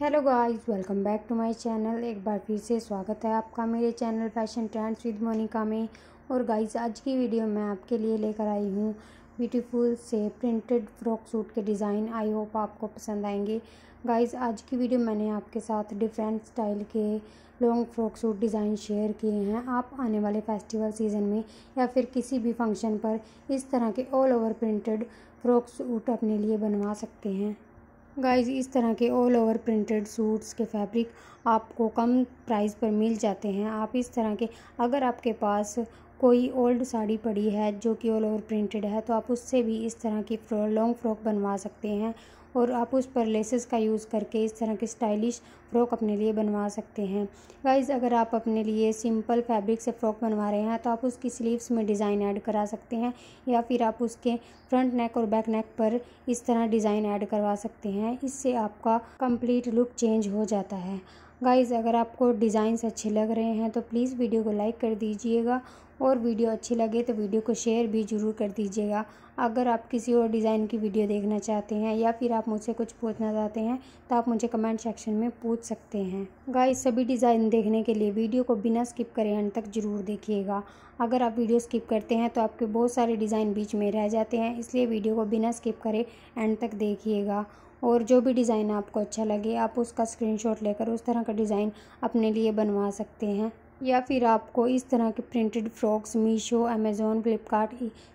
hello guys welcome back to my channel एक बार फिर से स्वागत है आपका मेरे channel fashion trends with Monika में और गाइस आज की वीडियो मैं आपके लिए लेकर आई हूँ ब्यूटीफुल से प्रिंटेड फ्रॉक सूट के डिज़ाइन आई होप आपको पसंद आएंगे गाइस आज की वीडियो मैंने आपके साथ डिफरेंट स्टाइल के long frock suit design share किए हैं आप आने वाले फेस्टिवल सीज़न में या फिर किसी भी फंक्शन पर इस तरह के all over printed frock suit अपने लिए बनवा सकते हैं गाइस इस तरह के ऑल ओवर प्रिंटेड सूट्स के फैब्रिक आपको कम प्राइस पर मिल जाते हैं आप इस तरह के अगर आपके पास कोई ओल्ड साड़ी पड़ी है जो कि ऑल ओवर प्रिंटेड है तो आप उससे भी इस तरह की लॉन्ग फ्रॉक बनवा सकते हैं और आप उस पर लेसेस का यूज़ करके इस तरह की स्टाइलिश फ्रॉक अपने लिए बनवा सकते हैं गाइज़ अगर आप अपने लिए सिंपल फैब्रिक से फ्रॉक बनवा रहे हैं तो आप उसकी स्लीव्स में डिज़ाइन ऐड करा सकते हैं या फिर आप उसके फ्रंट नेक और बैक नेक पर इस तरह डिज़ाइन ऐड करवा सकते हैं इससे आपका कंप्लीट लुक चेंज हो जाता है गाइज़ अगर आपको डिज़ाइंस अच्छे लग रहे हैं तो प्लीज़ वीडियो को लाइक कर दीजिएगा और वीडियो अच्छी लगे तो वीडियो को शेयर भी ज़रूर कर दीजिएगा अगर आप किसी और डिज़ाइन की वीडियो देखना चाहते हैं या फिर आप आप मुझसे कुछ पूछना चाहते हैं तो आप मुझे कमेंट सेक्शन में पूछ सकते हैं गाइस सभी डिज़ाइन देखने के लिए वीडियो को बिना स्किप करे अंत तक ज़रूर देखिएगा अगर आप वीडियो स्किप करते हैं तो आपके बहुत सारे डिज़ाइन बीच में रह जाते हैं इसलिए वीडियो को बिना स्किप करे एंड तक देखिएगा और जो भी डिज़ाइन आपको अच्छा लगे आप उसका स्क्रीनशॉट लेकर उस तरह का डिज़ाइन अपने लिए बनवा सकते हैं या फिर आपको इस तरह के printed frocks Meesho Amazon Flipkart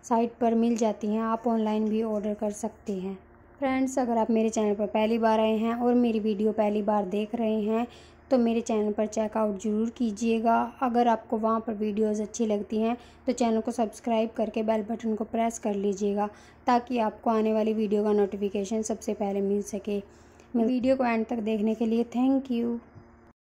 site पर मिल जाती हैं आप ऑनलाइन भी ऑर्डर कर सकते हैं फ्रेंड्स अगर आप मेरे चैनल पर पहली बार आए हैं और मेरी वीडियो पहली बार देख रहे हैं तो मेरे चैनल पर चेकआउट ज़रूर कीजिएगा अगर आपको वहाँ पर वीडियोस अच्छी लगती हैं तो चैनल को सब्सक्राइब करके बेल बटन को प्रेस कर लीजिएगा ताकि आपको आने वाली वीडियो का नोटिफिकेशन सबसे पहले मिल सके वीडियो को एंड तक देखने के लिए थैंक यू